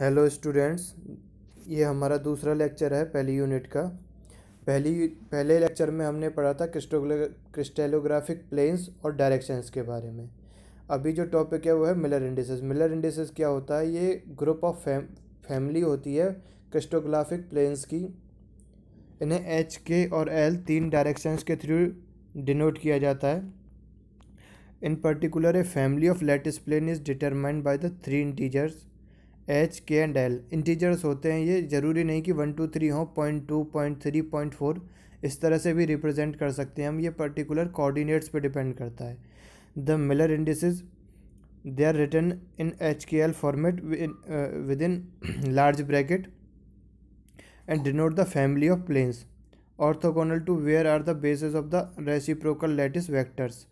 hello students ये हमारा दूसरा लेक्चर है पहली यूनिट का पहली पहले लेक्चर में हमने पढ़ा था क्रिस्टेलोग्राफिक प्लेन्स और डायरेक्शंस के बारे में अभी जो टॉपिक है वो है मिलर इंडिसेस मिलर इंडिसेस क्या होता है ये ग्रुप ऑफ फैम फैमिली होती है क्रिस्टोग्राफिक प्लेन्स की इन्हें एच के और एल तीन डायरेक्शंस के थ्रू डिनोट किया जाता है in particular a family of lattice plane is determined by the three integers h k and l integers होते हैं ये ज़रूरी नहीं कि वन टू थ्री हों point two point three point four इस तरह से भी रिप्रेजेंट कर सकते हैं हम ये पर्टिकुलर कोऑर्डिनेट्स पे डिपेंड करता है the Miller indices they are written in h k l format within large bracket and denote the family of planes orthogonal to where are the basis of the reciprocal lattice vectors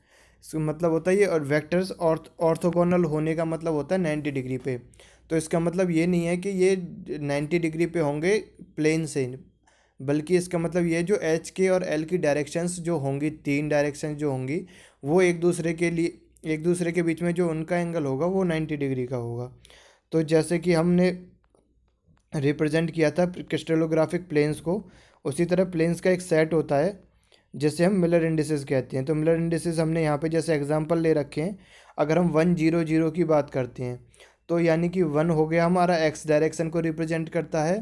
इसका मतलब होता है ये और vectors ऑर्थोकोनल होने का मतलब होता है नाइन्टी डिग्री पे तो इसका मतलब ये नहीं है कि ये नाइन्टी डिग्री पे होंगे प्लेन से बल्कि इसका मतलब ये जो एच के और एल की डायरेक्शंस जो होंगी तीन डायरेक्शंस जो होंगी वो एक दूसरे के लिए एक दूसरे के बीच में जो उनका एंगल होगा वो नाइन्टी डिग्री का होगा तो जैसे कि हमने रिप्रेजेंट किया था क्रिस्टलोग्राफिक प्लेन्स को उसी तरह प्लेन्स का एक सेट होता है जैसे हम मिलर इंडिसेस कहते हैं तो मिलर इंडिसेस हमने यहाँ पे जैसे एग्जांपल ले रखे हैं अगर हम वन जीरो जीरो की बात करते हैं तो यानी कि वन हो गया हमारा एक्स डायरेक्शन को रिप्रेजेंट करता है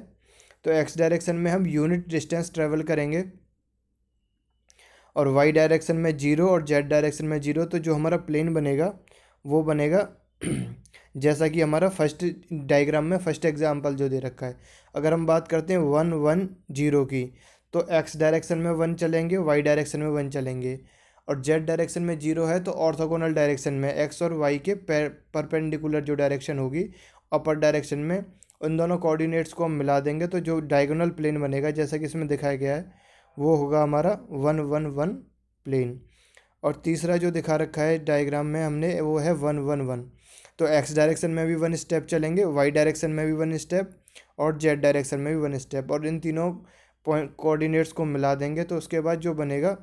तो एक्स डायरेक्शन में हम यूनिट डिस्टेंस ट्रेवल करेंगे और वाई डायरेक्शन में जीरो और जेड डायरेक्शन में जीरो तो जो हमारा प्लेन बनेगा वो बनेगा जैसा कि हमारा फर्स्ट डायग्राम में फर्स्ट एग्जांपल जो दे रखा है अगर हम बात करते हैं वन वन जीरो की तो एक्स डायरेक्शन में वन चलेंगे वाई डायरेक्शन में वन चलेंगे और जेड डायरेक्शन में जीरो है तो ऑर्थोगोनल डायरेक्शन में एक्स और वाई के परपेंडिकुलर जो डायरेक्शन होगी अपर डायरेक्शन में उन दोनों कोऑर्डिनेट्स को हम मिला देंगे तो जो डायगोनल प्लेन बनेगा जैसा कि इसमें दिखाया गया है वो होगा हमारा वन वन वन प्लेन और तीसरा जो दिखा रखा है डायग्राम में हमने वो है वन वन वन तो एक्स डायरेक्शन में भी वन स्टेप चलेंगे वाई डायरेक्शन में भी वन स्टेप और जेड डायरेक्शन में भी वन स्टेप और इन तीनों पॉइंट कोऑर्डिनेट्स को मिला देंगे तो उसके बाद जो बनेगा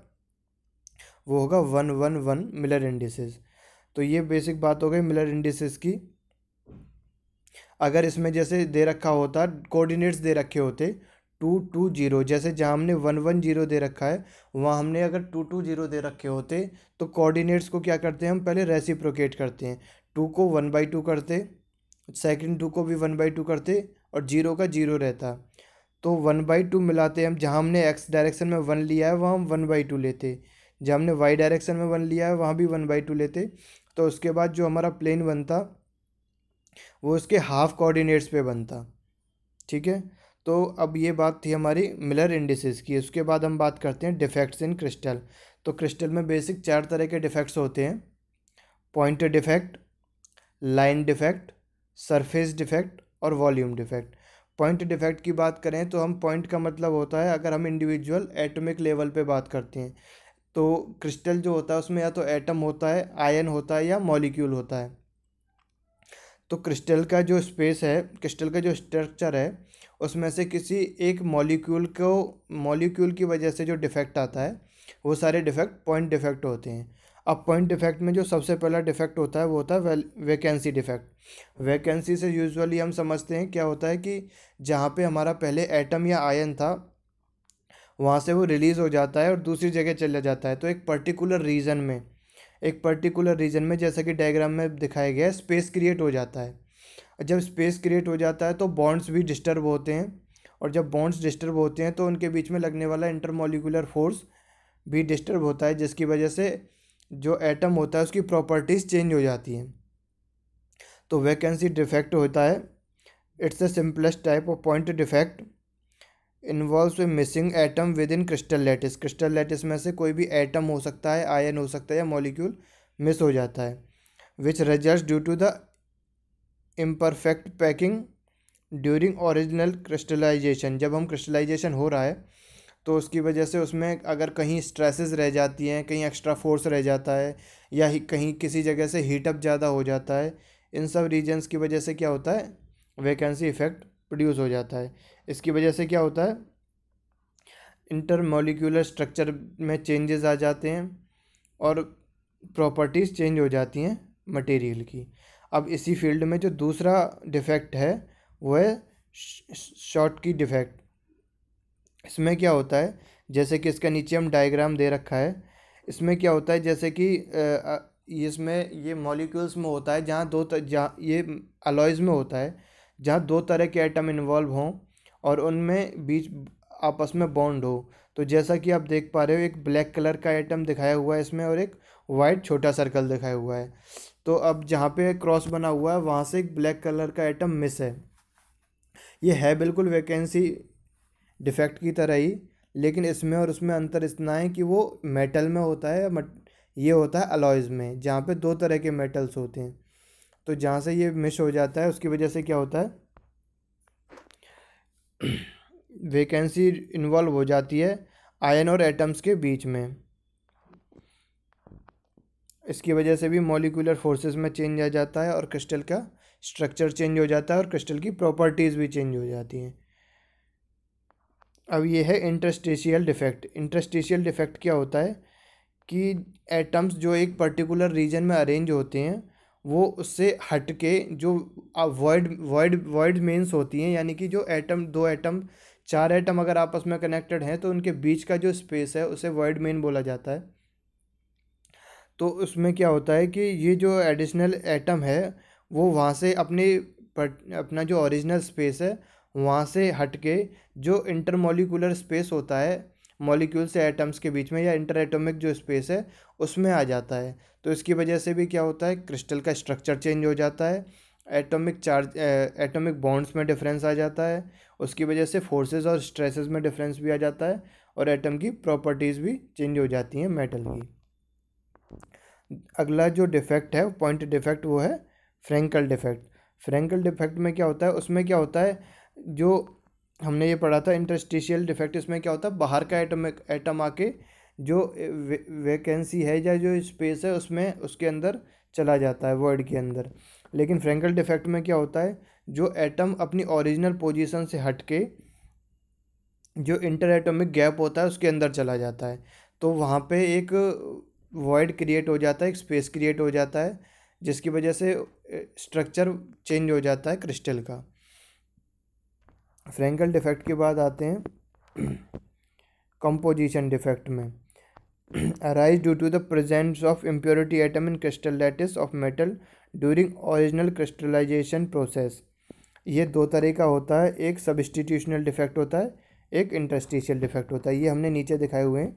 वो होगा one one one Miller indices तो ये बेसिक बात हो गई मिलर इंडिसेस की अगर इसमें जैसे दे रखा होता कोऑर्डिनेट्स दे रखे होते टू टू जीरो जैसे जहाँ हमने वन वन जीरो दे रखा है वहाँ हमने अगर टू टू जीरो दे रखे होते तो कोऑर्डिनेट्स को क्या करते हैं हम पहले रेसिप्रोकेट करते हैं टू को वन बाई टू करते सेकंड टू को भी वन बाई टू करते और जीरो का जीरो रहता तो वन बाई टू मिलाते हम जहाँ हमने एक्स डायरेक्शन में वन लिया है वहाँ हम वन बाई टू लेते जो हमने वाई डायरेक्शन में वन लिया है वहाँ भी वन बाई टू लेते तो उसके बाद जो हमारा प्लेन बनता वो उसके हाफ कोऑर्डिनेट्स पे बनता ठीक है तो अब ये बात थी हमारी मिलर इंडिसेस की उसके बाद हम बात करते हैं डिफेक्ट्स इन क्रिस्टल तो क्रिस्टल में बेसिक चार तरह के डिफेक्ट्स होते हैं point defect line defect surface defect और वॉल्यूम डिफेक्ट पॉइंट डिफेक्ट की बात करें तो हम पॉइंट का मतलब होता है अगर हम इंडिविजुअल एटॉमिक लेवल पे बात करते हैं तो क्रिस्टल जो होता है उसमें या तो एटम होता है आयन होता है या मॉलिक्यूल होता है तो क्रिस्टल का जो स्पेस है क्रिस्टल का जो स्ट्रक्चर है उसमें से किसी एक मॉलिक्यूल को मॉलिक्यूल की वजह से जो डिफेक्ट आता है वो सारे डिफेक्ट पॉइंट डिफेक्ट होते हैं अब पॉइंट डिफेक्ट में जो सबसे पहला डिफेक्ट होता है वो होता है वैकेंसी डिफेक्ट वैकेंसी से यूजुअली हम समझते हैं क्या होता है कि जहाँ पे हमारा पहले एटम या आयन था वहाँ से वो रिलीज़ हो जाता है और दूसरी जगह चला जाता है तो एक पर्टिकुलर रीज़न में एक पर्टिकुलर रीजन में जैसा कि डायग्राम में दिखाया गया है स्पेस क्रिएट हो जाता है जब स्पेस क्रिएट हो जाता है तो बॉन्ड्स भी डिस्टर्ब होते हैं और जब बॉन्ड्स डिस्टर्ब होते हैं तो उनके बीच में लगने वाला इंटरमोलिकुलर फोर्स भी डिस्टर्ब होता है जिसकी वजह से जो एटम होता है उसकी प्रॉपर्टीज़ चेंज हो जाती हैं तो वैकेंसी डिफेक्ट होता है it's the simplest type of point defect involve missing atom within crystal lattice crystal lattice में से कोई भी एटम हो सकता है आयन हो सकता है या मॉलिक्यूल मिस हो जाता है which result due to the imperfect packing during original crystallisation जब हम क्रिस्टलाइजेशन हो रहा है तो उसकी वजह से उसमें अगर कहीं स्ट्रेसेस रह जाती हैं कहीं एक्स्ट्रा फोर्स रह जाता है या कहीं किसी जगह से हीटअप ज़्यादा हो जाता है इन सब रीजन्स की वजह से क्या होता है वैकेंसी इफ़ेक्ट प्रोड्यूस हो जाता है इसकी वजह से क्या होता है इंटरमोलिकुलर स्ट्रक्चर में चेंजेस आ जाते हैं और प्रॉपर्टीज़ चेंज हो जाती हैं मटेरियल की अब इसी फील्ड में जो दूसरा डिफेक्ट है वो है शॉर्ट की डिफेक्ट इसमें क्या होता है जैसे कि इसका नीचे हम डायग्राम दे रखा है इसमें क्या होता है जैसे कि इसमें ये मॉलिक्यूल्स में होता है जहाँ दो जहाँ ये अलॉयज़ में होता है जहाँ दो तरह के आइटम इन्वॉल्व हों और उनमें बीच आपस में बॉन्ड हो तो जैसा कि आप देख पा रहे हो एक ब्लैक कलर का आइटम दिखाया हुआ है इसमें और एक वाइट छोटा सर्कल दिखाया हुआ है तो अब जहाँ पे क्रॉस बना हुआ है वहाँ से एक ब्लैक कलर का आइटम मिस है ये है बिल्कुल वैकेंसी डिफेक्ट की तरह ही लेकिन इसमें और उसमें अंतर इतना है कि वो मेटल में होता है ये होता है अलॉयज़ में जहाँ पे दो तरह के मेटल्स होते हैं तो जहाँ से ये मिस हो जाता है उसकी वजह से क्या होता है वैकेंसी इन्वॉल्व हो जाती है आयन और एटम्स के बीच में इसकी वजह से भी मॉलिकुलर फोर्सेस में चेंज आ जाता है और क्रिस्टल का स्ट्रक्चर चेंज हो जाता है और क्रिस्टल की प्रॉपर्टीज़ भी चेंज हो जाती हैं अब ये है इंटरस्टेशियल डिफेक्ट इंटरस्टेशियल डिफेक्ट क्या होता है कि एटम्स जो एक पर्टिकुलर रीजन में अरेंज होते हैं वो उससे हट के जो वर्ड वर्ड वर्ड मेंस होती हैं यानी कि जो एटम दो एटम चार एटम अगर आपस में कनेक्टेड हैं तो उनके बीच का जो स्पेस है उसे वर्ड मेन बोला जाता है तो उसमें क्या होता है कि ये जो एडिशनल एटम है वो वहाँ से अपने अपना जो ओरिजिनल स्पेस है वहाँ से हट के जो इंटरमोलिकुलर स्पेस होता है मॉलिक्यूल से एटम्स के बीच में या इंटर एटोमिक जो स्पेस है उसमें आ जाता है तो इसकी वजह से भी क्या होता है क्रिस्टल का स्ट्रक्चर चेंज हो जाता है एटॉमिक चार्ज एटॉमिक बॉन्ड्स में डिफरेंस आ जाता है उसकी वजह से फोर्सेस और स्ट्रेसेस में डिफरेंस भी आ जाता है और एटम की प्रॉपर्टीज़ भी चेंज हो जाती हैं मेटल की अगला जो डिफेक्ट है पॉइंट डिफेक्ट वो है फ्रेंकल डिफेक्ट फ्रेंकल डिफेक्ट में क्या होता है उसमें क्या होता है जो हमने ये पढ़ा था इंटरस्टिशियल डिफेक्ट इसमें क्या होता है बाहर का एटम एटम आके जो वैकेंसी है या जो स्पेस है उसमें उसके अंदर चला जाता है वर्ड के अंदर लेकिन फ्रेंकल डिफेक्ट में क्या होता है जो एटम अपनी ओरिजिनल पोजीशन से हट के जो इंटर एटमिक गैप होता है उसके अंदर चला जाता है तो वहाँ पे एक वॉइड क्रिएट हो जाता है एक स्पेस क्रिएट हो जाता है जिसकी वजह से स्ट्रक्चर चेंज हो जाता है क्रिस्टल का फ्रेंकल डिफेक्ट के बाद आते हैं कंपोजिशन डिफेक्ट में arise due to the presence of impurity item in crystal of metal during original crystallisation process ये दो तरह का होता है एक सबस्टिट्यूशनल डिफेक्ट होता है एक इंटरस्टिशियल डिफेक्ट होता है ये हमने नीचे दिखाए हुए हैं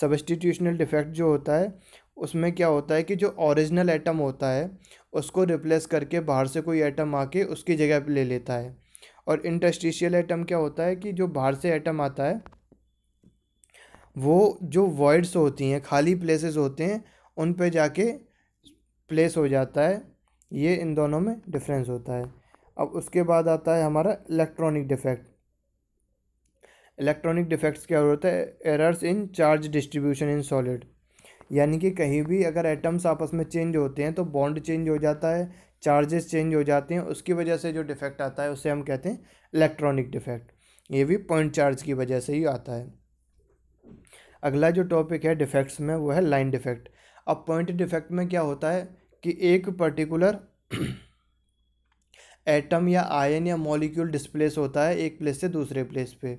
सबस्टिट्यूशनल डिफेक्ट जो होता है उसमें क्या होता है कि जो ओरिजिनल आइटम होता है उसको रिप्लेस करके बाहर से कोई आइटम आके उसकी जगह ले लेता है और इंटस्टिशियल एटम क्या होता है कि जो बाहर से एटम आता है वो जो वॉइड्स होती हैं खाली प्लेसेस होते हैं उन पे जाके प्लेस हो जाता है ये इन दोनों में डिफरेंस होता है अब उसके बाद आता है हमारा इलेक्ट्रॉनिक डिफेक्ट इलेक्ट्रॉनिक डिफेक्ट्स क्या होता है errors in charge distribution in solid यानी कि कहीं भी अगर एटम्स आपस में चेंज होते हैं तो बॉन्ड चेंज हो जाता है चार्जेस चेंज हो जाते हैं उसकी वजह से जो डिफेक्ट आता है उसे हम कहते हैं इलेक्ट्रॉनिक डिफेक्ट ये भी पॉइंट चार्ज की वजह से ही आता है अगला जो टॉपिक है डिफेक्ट्स में वो है लाइन डिफेक्ट अब पॉइंट डिफेक्ट में क्या होता है कि एक पर्टिकुलर एटम या आयन या मॉलिक्यूल डिस्प्लेस होता है एक प्लेस से दूसरे प्लेस पे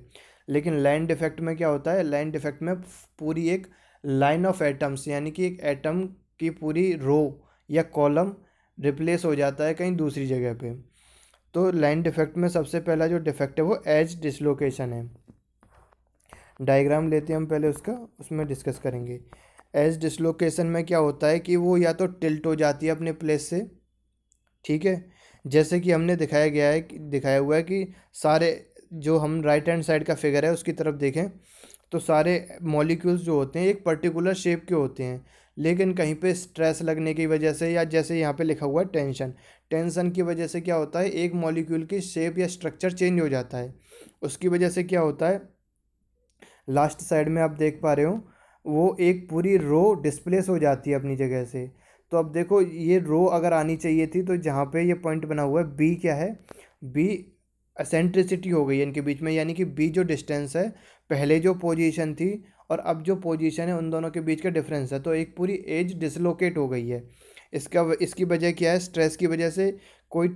लेकिन लाइन डिफेक्ट में क्या होता है लाइन डिफेक्ट में पूरी एक लाइन ऑफ एटम्स यानी कि एक एटम की पूरी रो या कॉलम रिप्लेस हो जाता है कहीं दूसरी जगह पे तो लाइन डिफेक्ट में सबसे पहला जो डिफेक्ट है वो एज डिसलोकेशन है डायग्राम लेते हैं हम पहले उसका उसमें डिस्कस करेंगे एज डिसलोकेशन में क्या होता है कि वो या तो टिल्ट हो जाती है अपने प्लेस से ठीक है जैसे कि हमने दिखाया गया है दिखाया हुआ है कि सारे जो हम राइट हैंड साइड का फिगर है उसकी तरफ देखें तो सारे मॉलिक्यूल्स जो होते हैं एक पर्टिकुलर शेप के होते हैं लेकिन कहीं पे स्ट्रेस लगने की वजह से या जैसे यहाँ पे लिखा हुआ है टेंशन टेंशन की वजह से क्या होता है एक मॉलिक्यूल की शेप या स्ट्रक्चर चेंज हो जाता है उसकी वजह से क्या होता है लास्ट साइड में आप देख पा रहे हो वो एक पूरी रो डिस्प्लेस हो जाती है अपनी जगह से तो अब देखो ये रो अगर आनी चाहिए थी तो जहाँ पे ये पॉइंट बना हुआ है बी क्या है बी असेंट्रिसिटी हो गई है इनके बीच में यानी कि बीच जो डिस्टेंस है पहले जो पोजीशन थी और अब जो पोजीशन है उन दोनों के बीच का डिफरेंस है तो एक पूरी एज डिसलोकेट हो गई है इसका इसकी वजह क्या है स्ट्रेस की वजह से कोई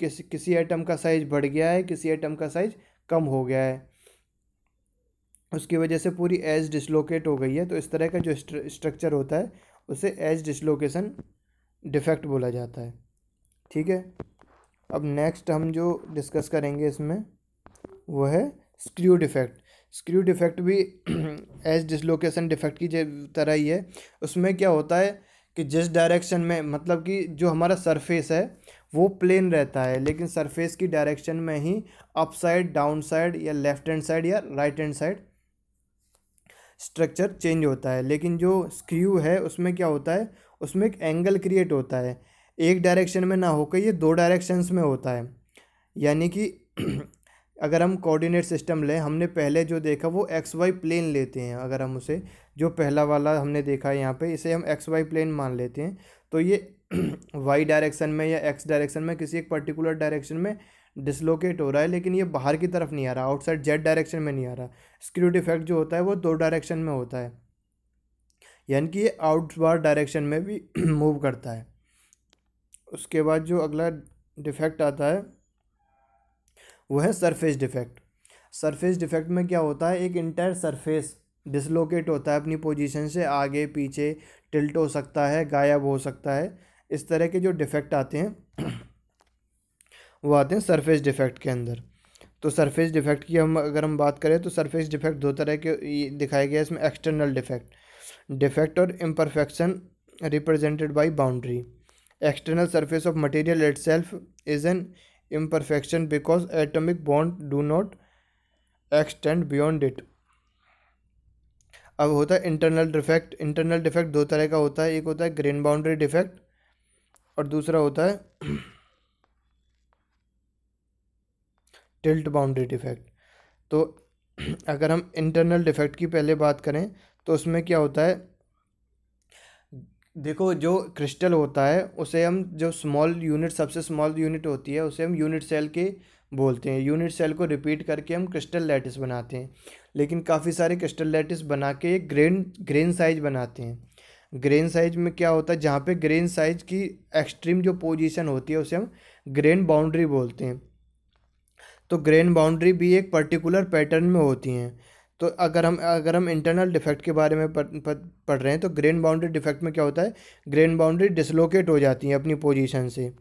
किसी किसी एटम का साइज बढ़ गया है किसी एटम का साइज कम हो गया है उसकी वजह से पूरी एज डिसलोकेट हो गई है तो इस तरह का जो स्ट्रक्चर होता है उसे एज डिसलोकेशन डिफेक्ट बोला जाता है ठीक है अब नेक्स्ट हम जो डिस्कस करेंगे इसमें वो है स्क्रू डिफेक्ट स्क्रू डिफेक्ट भी एज डिसलोकेशन डिफेक्ट की तरह ही है उसमें क्या होता है कि जिस डायरेक्शन में मतलब कि जो हमारा सरफेस है वो प्लेन रहता है लेकिन सरफेस की डायरेक्शन में ही अप साइड डाउन साइड या लेफ्ट हैंड साइड या right hand side structure change होता है लेकिन जो स्क्रू है उसमें क्या होता है उसमें एक एंगल क्रिएट होता है एक डायरेक्शन में ना होकर ये दो डायरेक्शंस में होता है यानी कि अगर हम कोऑर्डिनेट सिस्टम लें हमने पहले जो देखा वो एक्स वाई प्लेन लेते हैं अगर हम उसे जो पहला वाला हमने देखा यहाँ पे इसे हम एक्स वाई प्लेन मान लेते हैं तो ये वाई डायरेक्शन में या एक्स डायरेक्शन में किसी एक पर्टिकुलर डायरेक्शन में डिसलोकेट हो रहा है लेकिन ये बाहर की तरफ नहीं आ रहा आउटसाइड जेड डायरेक्शन में नहीं आ रहा स्क्रू डिफेक्ट जो होता है वो दो डायरेक्शन में होता है यानी कि ये आउट डायरेक्शन में भी मूव करता है उसके बाद जो अगला डिफेक्ट आता है वह है सरफेस डिफेक्ट सरफेस डिफेक्ट में क्या होता है एक इंटायर सरफेस डिसलोकेट होता है अपनी पोजीशन से आगे पीछे टिल्ट हो सकता है गायब हो सकता है इस तरह के जो डिफेक्ट आते हैं वो आते हैं सरफेस डिफेक्ट के अंदर तो सरफेस डिफेक्ट की हम अगर हम बात करें तो सरफेस डिफेक्ट दो तरह के दिखाया गया है इसमें एक्सटर्नल डिफेक्ट डिफेक्ट और imperfection represented by boundary external surface of material itself is an imperfection because atomic bond do not extend beyond it अब होता है इंटरनल डिफेक्ट इंटरनल डिफेक्ट दो तरह का होता है एक होता है ग्रेन बाउंड्री डिफेक्ट और दूसरा होता है टिल्ट बाउंड्री डिफेक्ट तो अगर हम इंटरनल डिफेक्ट की पहले बात करें तो उसमें क्या होता है देखो जो क्रिस्टल होता है उसे हम जो स्मॉल यूनिट सबसे स्मॉल यूनिट होती है उसे हम यूनिट सेल के बोलते हैं यूनिट सेल को रिपीट करके हम क्रिस्टल लैटिस बनाते हैं लेकिन काफ़ी सारे क्रिस्टल लैटिस बना के एक ग्रेन ग्रेन साइज बनाते हैं ग्रेन साइज में क्या होता है जहाँ पे ग्रेन साइज की एक्सट्रीम जो पोजीशन होती है उसे हम ग्रेन बाउंड्री बोलते हैं तो ग्रेन बाउंड्री भी एक पर्टिकुलर पैटर्न में होती हैं तो अगर हम अगर हम इंटरनल डिफेक्ट के बारे में पढ़, पढ़ रहे हैं तो ग्रेन बाउंड्री डिफेक्ट में क्या होता है ग्रेन बाउंड्री डिसलोकेट हो जाती है अपनी पोजीशन से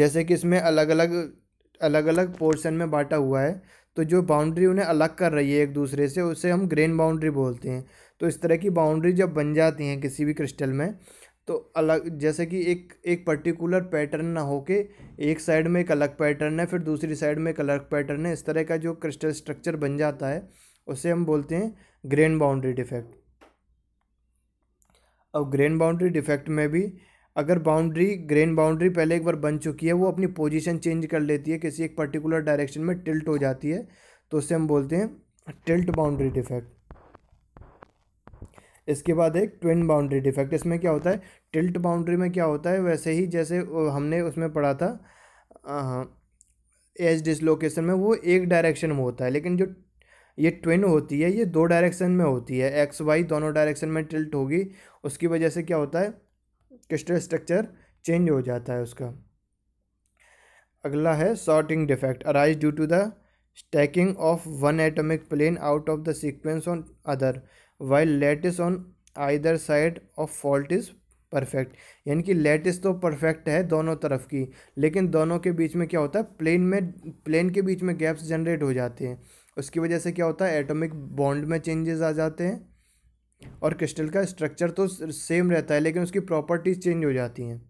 जैसे कि इसमें अलग अलग अलग अलग पोर्शन में बांटा हुआ है तो जो बाउंड्री उन्हें अलग कर रही है एक दूसरे से उसे हम ग्रेन बाउंड्री बोलते हैं तो इस तरह की बाउंड्री जब बन जाती हैं किसी भी क्रिस्टल में तो अलग जैसे कि एक एक पर्टिकुलर पैटर्न ना हो के एक साइड में एक अलग पैटर्न है फिर दूसरी साइड में एक अलग पैटर्न है इस तरह का जो क्रिस्टल स्ट्रक्चर बन जाता है उसे हम बोलते हैं ग्रेन बाउंड्री डिफेक्ट अब ग्रेन बाउंड्री डिफेक्ट में भी अगर बाउंड्री ग्रेन बाउंड्री पहले एक बार बन चुकी है वो अपनी पोजीशन चेंज कर लेती है किसी एक पर्टिकुलर डायरेक्शन में टिल्ट हो जाती है तो उसे हम बोलते हैं टिल्ट बाउंड्री डिफेक्ट इसके बाद एक ट्विन बाउंड्री डिफेक्ट इसमें क्या होता है टिल्ट बाउंड्री में क्या होता है वैसे ही जैसे हमने उसमें पढ़ा था एज डिसलोकेशन में वो एक डायरेक्शन में होता है लेकिन जो ये ट्विन होती है ये दो डायरेक्शन में होती है एक्स वाई दोनों डायरेक्शन में टिल्ट होगी उसकी वजह से क्या होता है क्रिस्टल स्ट्रक्चर चेंज हो जाता है उसका अगला है sorting defect arise due to the stacking of one atomic plane out of the sequence on other while lattice on either side of fault is perfect यानी कि लेटिस तो परफेक्ट है दोनों तरफ की लेकिन दोनों के बीच में क्या होता है प्लेन में प्लेन के बीच में गैप्स जनरेट हो जाते हैं उसकी वजह से क्या होता है एटॉमिक बॉन्ड में चेंजेस आ जाते हैं और क्रिस्टल का स्ट्रक्चर तो सेम रहता है लेकिन उसकी प्रॉपर्टीज़ चेंज हो जाती हैं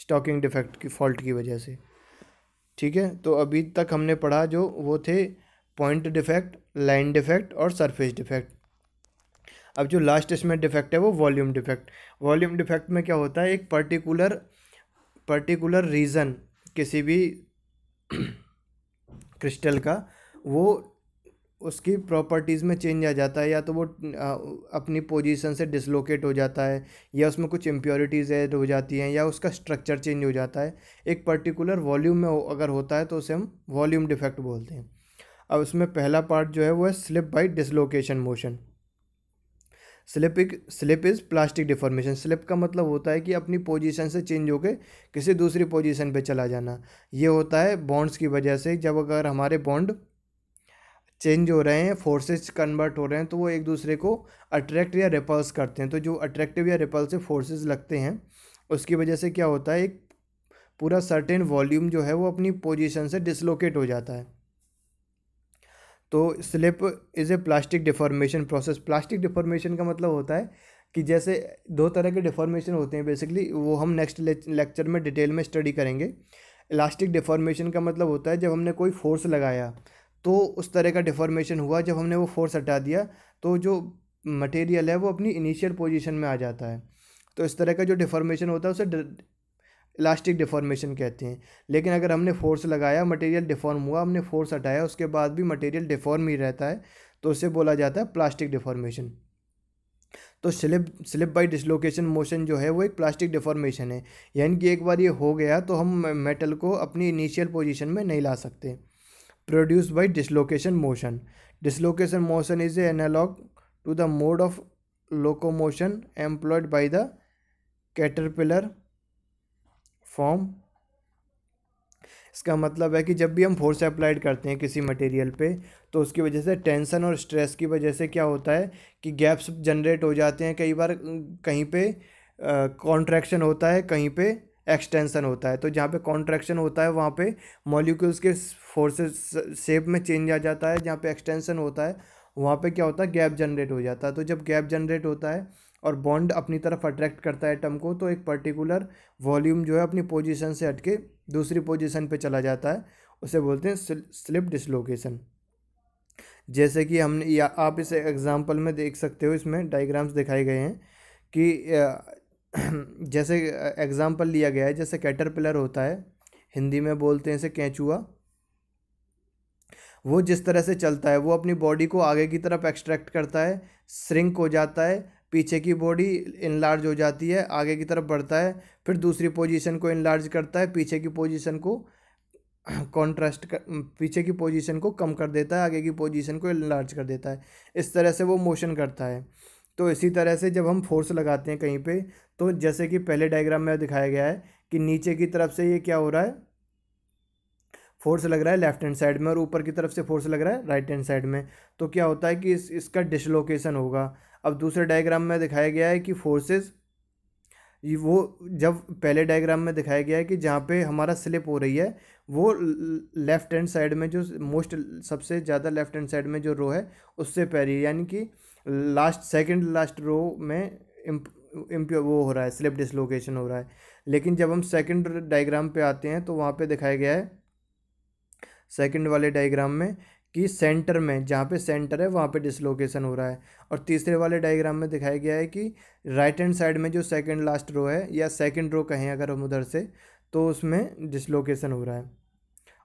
स्टॉकिंग डिफेक्ट की फॉल्ट की वजह से ठीक है तो अभी तक हमने पढ़ा जो वो थे पॉइंट डिफेक्ट लाइन डिफेक्ट और सरफेस डिफेक्ट अब जो लास्ट इसमें डिफेक्ट है वो वॉल्यूम डिफेक्ट वॉल्यूम डिफेक्ट में क्या होता है एक पर्टिकुलर पर्टिकुलर रीज़न किसी भी क्रिस्टल का वो उसकी प्रॉपर्टीज़ में चेंज आ जाता है या तो वो अपनी पोजीशन से डिसलोकेट हो जाता है या उसमें कुछ इम्प्योरिटीज़ ऐड हो जाती हैं या उसका स्ट्रक्चर चेंज हो जाता है एक पर्टिकुलर वॉल्यूम में अगर होता है तो उसे हम वॉल्यूम डिफेक्ट बोलते हैं अब उसमें पहला पार्ट जो है वो है स्लिप बाई डिसलोकेशन मोशन स्लिपिक slip is plastic deformation slip का मतलब होता है कि अपनी पोजीशन से चेंज होकर किसी दूसरी पोजीशन पे चला जाना ये होता है बॉन्ड्स की वजह से जब अगर हमारे बॉन्ड चेंज हो रहे हैं फोर्सेस कन्वर्ट हो रहे हैं तो वो एक दूसरे को अट्रैक्ट या रिपल्स करते हैं तो जो अट्रैक्टिव या रिपल्सिव फोर्सेज लगते हैं उसकी वजह से क्या होता है एक पूरा सर्टेन वॉल्यूम जो है वो अपनी पोजीशन से डिसलोकेट हो जाता है तो slip is a plastic deformation process plastic deformation का मतलब होता है कि जैसे दो तरह के डिफॉर्मेशन होते हैं बेसिकली वो हम नेक्स्ट लेक्चर में डिटेल में स्टडी करेंगे इलास्टिक डिफॉर्मेशन का मतलब होता है जब हमने कोई फोर्स लगाया तो उस तरह का डिफॉर्मेशन हुआ जब हमने वो फोर्स हटा दिया तो जो मटेरियल है वो अपनी इनिशियल पोजीशन में आ जाता है तो इस तरह का जो डिफॉर्मेशन होता है उसे इलास्टिक डिफॉर्मेशन कहते हैं लेकिन अगर हमने फोर्स लगाया मटेरियल डिफॉर्म हुआ हमने फोर्स हटाया उसके बाद भी मटेरियल डिफॉर्म ही रहता है तो उसे बोला जाता है प्लास्टिक डिफॉर्मेशन तो slip slip by dislocation motion जो है वो एक प्लास्टिक डिफॉर्मेशन है यानी कि एक बार ये हो गया तो हम मेटल को अपनी इनिशियल पोजीशन में नहीं ला सकते produce by dislocation motion dislocation motion is a analog to the mode of locomotion employed by the caterpillar form इसका मतलब है कि जब भी हम फोर्स अप्लाइड करते हैं किसी मटेरियल पे तो उसकी वजह से टेंशन और स्ट्रेस की वजह से क्या होता है कि गैप्स जनरेट हो जाते हैं कई बार कहीं पे कॉन्ट्रैक्शन होता है कहीं पे एक्सटेंशन होता है तो जहाँ पे कॉन्ट्रैक्शन होता है वहाँ पे मॉलिक्यूल्स के फोर्सेस शेप में चेंज आ जाता है जहाँ पे एक्सटेंशन होता है वहाँ पे क्या होता है गैप जनरेट हो जाता है तो जब गैप जनरेट होता है और बॉन्ड अपनी तरफ अट्रैक्ट करता है एटम को तो एक पर्टिकुलर वॉल्यूम जो है अपनी पोजीशन से हटके दूसरी पोजीशन पे चला जाता है उसे बोलते हैं स्लिप डिसलोकेशन जैसे कि हमने या आप इस एग्ज़ाम्पल में देख सकते हो इसमें डायग्राम्स दिखाए गए हैं कि जैसे एग्ज़ाम्पल लिया गया है जैसे कैटरपिलर होता है हिंदी में बोलते हैं इसे कैचुआ वो जिस तरह से चलता है वो अपनी बॉडी को आगे की तरफ एक्सट्रैक्ट करता है श्रिंक हो जाता है पीछे की बॉडी इनलार्ज हो जाती है आगे की तरफ बढ़ता है फिर दूसरी पोजीशन को इनलार्ज करता है पीछे की पोजीशन को कॉन्ट्रास्ट कर पीछे की पोजीशन को कम कर देता है आगे की पोजीशन को इनलार्ज कर देता है इस तरह से वो मोशन करता है तो इसी तरह से जब हम फोर्स लगाते हैं कहीं पर तो जैसे कि पहले डायग्राम में दिखाया गया है कि नीचे की तरफ से ये क्या हो रहा है फोर्स लग रहा है लेफ्ट हैंड साइड में और ऊपर की तरफ से फोर्स लग रहा है राइट हैंड साइड में तो क्या होता है कि इस इसका डिसलोकेशन होगा अब दूसरे डायग्राम में दिखाया गया है कि फोर्सेस वो जब पहले डायग्राम में दिखाया गया है कि जहाँ पे हमारा स्लिप हो रही है वो लेफ़्ट हैंड साइड में जो मोस्ट सबसे ज़्यादा लेफ़्ट हैंड साइड में जो रो है उससे पै रही है यानी कि लास्ट सेकंड लास्ट रो में इम्प वो हो रहा है स्लिप डिसलोकेशन हो रहा है लेकिन जब हम सेकंड डायग्राम पे आते हैं तो वहाँ पे दिखाया गया है सेकंड वाले डायग्राम में कि सेंटर में जहाँ पे सेंटर है वहाँ पे डिसलोकेशन हो रहा है और तीसरे वाले डायग्राम में दिखाया गया है कि राइट हैंड साइड में जो सेकंड लास्ट रो है या सेकंड रो कहें अगर हम उधर से तो उसमें डिसलोकेशन हो रहा है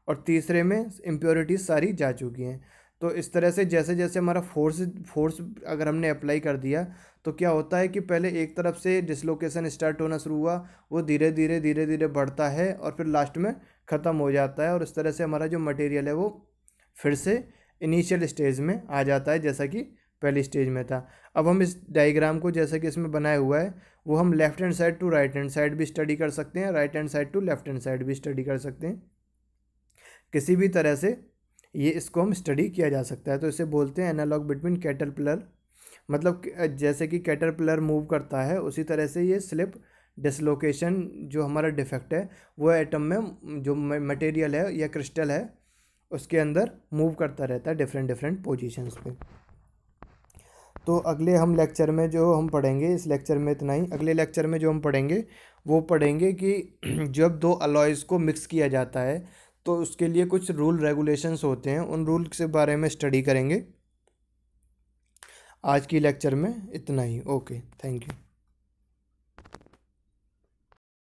और तीसरे में इम्प्योरिटीज सारी जा चुकी हैं तो इस तरह से जैसे जैसे हमारा फोर्स फोर्स अगर हमने अप्लाई कर दिया तो क्या होता है कि पहले एक तरफ से डिसलोकेशन स्टार्ट होना शुरू हुआ वो धीरे धीरे धीरे धीरे बढ़ता है और फिर लास्ट में ख़त्म हो जाता है और इस तरह से हमारा जो मटेरियल है वो फिर से इनिशियल स्टेज में आ जाता है जैसा कि पहली स्टेज में था अब हम इस डायग्राम को जैसा कि इसमें बनाया हुआ है वो हम left hand side to right hand side भी स्टडी कर सकते हैं right hand side to left hand side भी स्टडी कर सकते हैं किसी भी तरह से ये इसको हम स्टडी किया जा सकता है तो इसे बोलते हैं एनालॉग बिटवीन कैटल पिलर मतलब जैसे कि कैटर पिलर मूव करता है उसी तरह से ये स्लिप डिसलोकेशन जो हमारा डिफेक्ट है वो एटम में जो मटेरियल है या क्रिस्टल है उसके अंदर मूव करता रहता है डिफरेंट डिफरेंट पोजीशंस पे तो अगले हम लेक्चर में जो हम पढ़ेंगे इस लेक्चर में इतना ही अगले लेक्चर में जो हम पढ़ेंगे वो पढ़ेंगे कि जब दो अलॉयज़ को मिक्स किया जाता है तो उसके लिए कुछ रूल रेगुलेशंस होते हैं उन रूल के बारे में स्टडी करेंगे आज की लेक्चर में इतना ही ओके थैंक यू